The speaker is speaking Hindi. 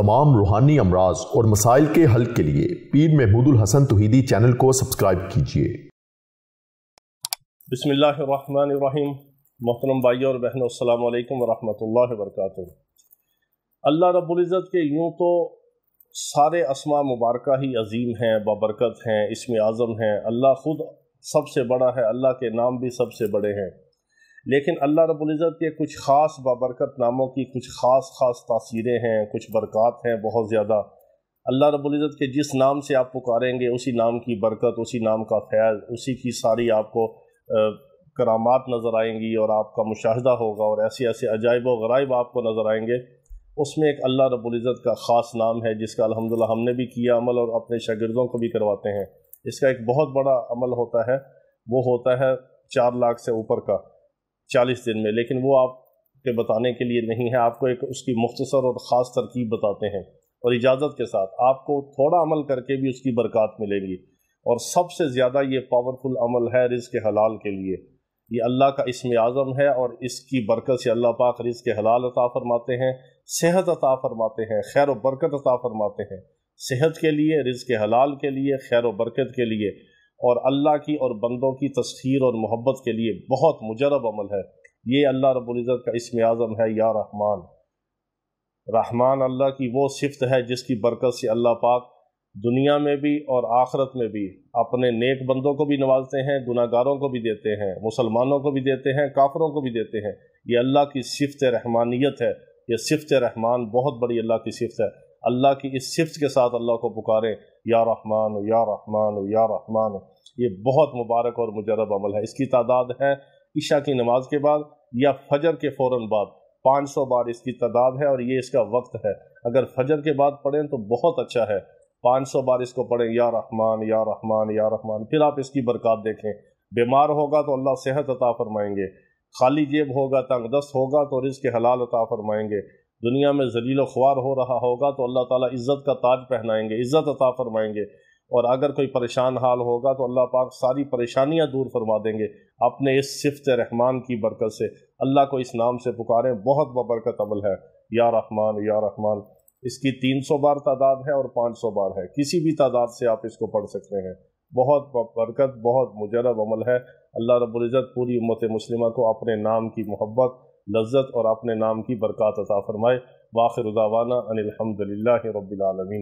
तमाम रूहानी अमराज और मसाइल के हल के लिए पीर महमूद हसन तोहीदी चैनल को सब्सक्राइब कीजिए बसमीम मोहतरम भाई और बहनों अल्लाम वरहमल वर्क अल्लाह रबुल्ज़त के यूँ तो सारे असमा मुबारक ही अजीम हैं बबरकत हैं इसमें आज़म हैं अल्लाह ख़ुद सबसे बड़ा है अल्लाह के नाम भी सबसे बड़े हैं लेकिन अल्लाह रबुल्ज़त के कुछ ख़ास बाबरकत नामों की कुछ ख़ास ख़ास तासीरें हैं कुछ बरक़ात हैं बहुत ज़्यादा अल्लाह रबुल्ज़त के जिस नाम से आप पुकारेंगे उसी नाम की बरकत उसी नाम का फैज़ उसी की सारी आपको करामात नज़र आएंगी और आपका मुशाहदा होगा और ऐसे ऐसे अजायब व गराइब आपको नज़र आएंगे उसमें एक अल्लाह रबुल्ज़त का ख़ास नाम है जिसका अलहमदिल्ला हमने भी किया अमल और अपने शागिरदों को भी करवाते हैं इसका एक बहुत बड़ा अमल होता है वो होता है चार लाख से ऊपर का चालीस दिन में लेकिन वो आप बताने के लिए नहीं है आपको एक उसकी मुख्तसर और ख़ास तरकीब बताते हैं और इजाज़त के साथ आपको थोड़ा अमल करके भी उसकी बरक़ात मिलेगी और सबसे ज़्यादा ये पावरफुल अमल है रिज़ के हलाल के लिए ये अल्लाह का इसम आज़म है और इसकी बरकत से अल्लाह पाक रिज़ के हलाल अता फरमाते हैं सेहत अता फरमाते हैं खैर बरकत अता फरमाते हैं सेहत के लिए रिज़ के हलाल के लिए खैर बरकत के लिए और अल्लाह की और बंदों की तस्खीर और मोहब्बत के लिए बहुत मुजरब अमल है ये अल्लाह रबुल्ज़त का इसम आज़म है या रहमान रहमान अल्लाह की वो सिफत है जिसकी बरकत से अल्लाह पाक दुनिया में भी और आखरत में भी अपने नेक बंदों को भी नवाजते हैं गुनागारों को भी देते हैं मुसलमानों को भी देते हैं काफरों को भी देते हैं ये अल्लाह की सिफत रहमानियत है ये सिफत रहमान बहुत बड़ी अल्लाह की सिफत है अल्लाह की इस सिफत के साथ अल्लाह को पुकारें या रहमान या रहमान या रहमान ये बहुत मुबारक और मुजरब अमल है इसकी तादाद है ईशा की नमाज के बाद या फजर के फ़ौर बाद 500 बार इसकी तादाद है और ये इसका वक्त है अगर फजर के बाद पढ़ें तो बहुत अच्छा है 500 बार इसको पढ़ें या रहमान या रहमान या रहमान फिर आप इसकी बरकत देखें बीमार होगा तो अल्लाह सेहत अता फरमाएंगे खाली जेब होगा तंगदस होगा तो रिज़ के हलाल अता फरमाएंगे दुनिया में जलील ख्वार हो रहा होगा तो अल्लाह ताला इज़्ज़त का ताज पहनाएंगे इज़्ज़त अता फरमाएंगे और अगर कोई परेशान हाल होगा तो अल्लाह पाक सारी परेशानियां दूर फरमा देंगे अपने इस सिफत रहमान की बरकत से अल्लाह को इस नाम से पुकारें बहुत बबरकत अमल है या रहमान या रहमान इसकी तीन सौ बार तादाद है और पाँच सौ बार है किसी भी तादाद से आप इसको पढ़ सकते हैं बहुत बरकत बहुत मुजरब अमल है अल्लाह रब्ज़त पूरी उम्मत मुस्लिमा को अपने नाम की मोहब्बत लज्जत और अपने नाम की बरक़ात अता फ़रमाए वाखिर उदावाना अनिलहमदिल्ला रबालमीन